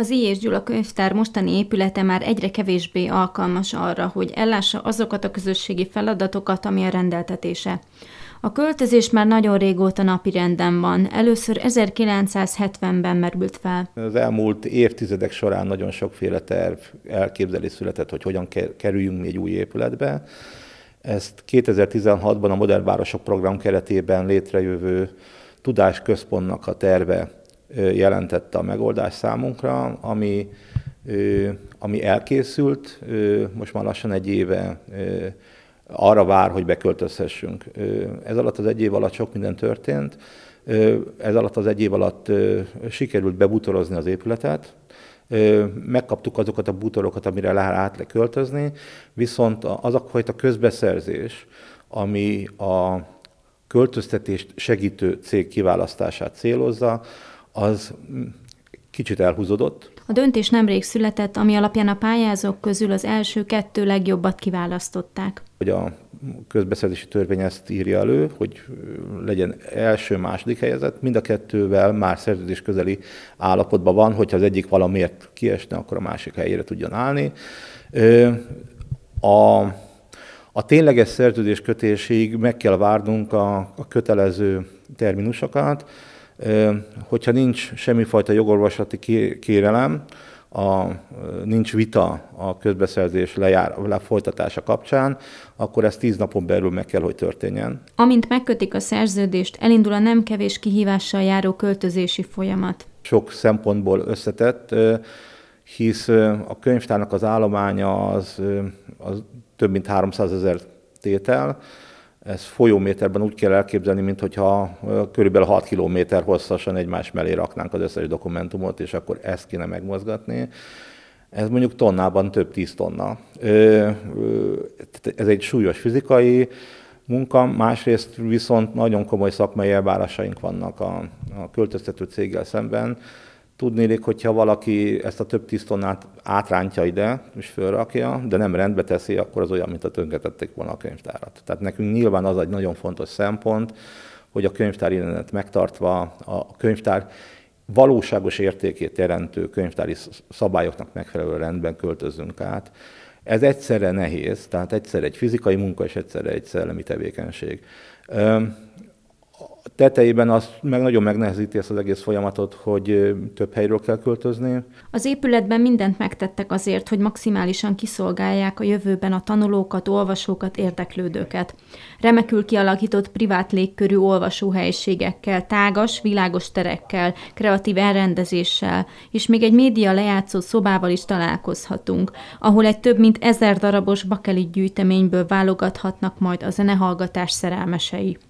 Az I. és Gyula könyvtár mostani épülete már egyre kevésbé alkalmas arra, hogy ellássa azokat a közösségi feladatokat, ami a rendeltetése. A költözés már nagyon régóta napi renden van. Először 1970-ben merült fel. Az elmúlt évtizedek során nagyon sokféle terv elképzelés született, hogy hogyan kerüljünk mi egy új épületbe. Ezt 2016-ban a Modern Városok Program keretében létrejövő tudásközpontnak a terve jelentette a megoldás számunkra, ami, ami elkészült, most már lassan egy éve arra vár, hogy beköltözhessünk. Ez alatt az egy év alatt sok minden történt, ez alatt az egy év alatt sikerült bebutorozni az épületet, megkaptuk azokat a bútorokat, amire lehet át költözni, viszont az a fajta közbeszerzés, ami a költöztetést segítő cég kiválasztását célozza, az kicsit elhúzódott. A döntés nemrég született, ami alapján a pályázók közül az első kettő legjobbat kiválasztották. Hogy a közbeszerzési törvény ezt írja elő, hogy legyen első, második helyezett, mind a kettővel már szerződés közeli állapotban van, hogyha az egyik valamiért kiesne, akkor a másik helyére tudjon állni. A, a tényleges szerződés kötésig meg kell várnunk a, a kötelező terminusokat, Hogyha nincs semmifajta jogorvoslati kérelem, a, nincs vita a közbeszerzés lejár, lefolytatása kapcsán, akkor ez tíz napon belül meg kell, hogy történjen. Amint megkötik a szerződést, elindul a nem kevés kihívással járó költözési folyamat. Sok szempontból összetett, hisz a könyvtárnak az állománya az, az több mint 300 ezer tétel, ez folyóméterben úgy kell elképzelni, mintha körülbelül 6 km hosszasan egymás mellé raknánk az összes dokumentumot, és akkor ezt kéne megmozgatni. Ez mondjuk tonnában több tíz tonna. Ez egy súlyos fizikai munka, másrészt viszont nagyon komoly szakmai elvárásaink vannak a, a költöztető céggel szemben, Tudnélik, hogyha valaki ezt a több tonnát átrántja ide, és fölrakja, de nem rendbe teszi, akkor az olyan, mint a tönketették volna a könyvtárat. Tehát nekünk nyilván az egy nagyon fontos szempont, hogy a könyvtár jelenet megtartva, a könyvtár valóságos értékét jelentő könyvtári szabályoknak megfelelő rendben költözünk át. Ez egyszerre nehéz, tehát egyszer egy fizikai munka, és egyszerre egy szellemi tevékenység tetejében az meg nagyon megnehezíti ezt az egész folyamatot, hogy több helyről kell költözni. Az épületben mindent megtettek azért, hogy maximálisan kiszolgálják a jövőben a tanulókat, olvasókat, érdeklődőket. Remekül kialakított privát légkörű olvasóhelyiségekkel, tágas, világos terekkel, kreatív elrendezéssel, és még egy média lejátszó szobával is találkozhatunk, ahol egy több mint ezer darabos bakelit gyűjteményből válogathatnak majd a zenehallgatás szerelmesei.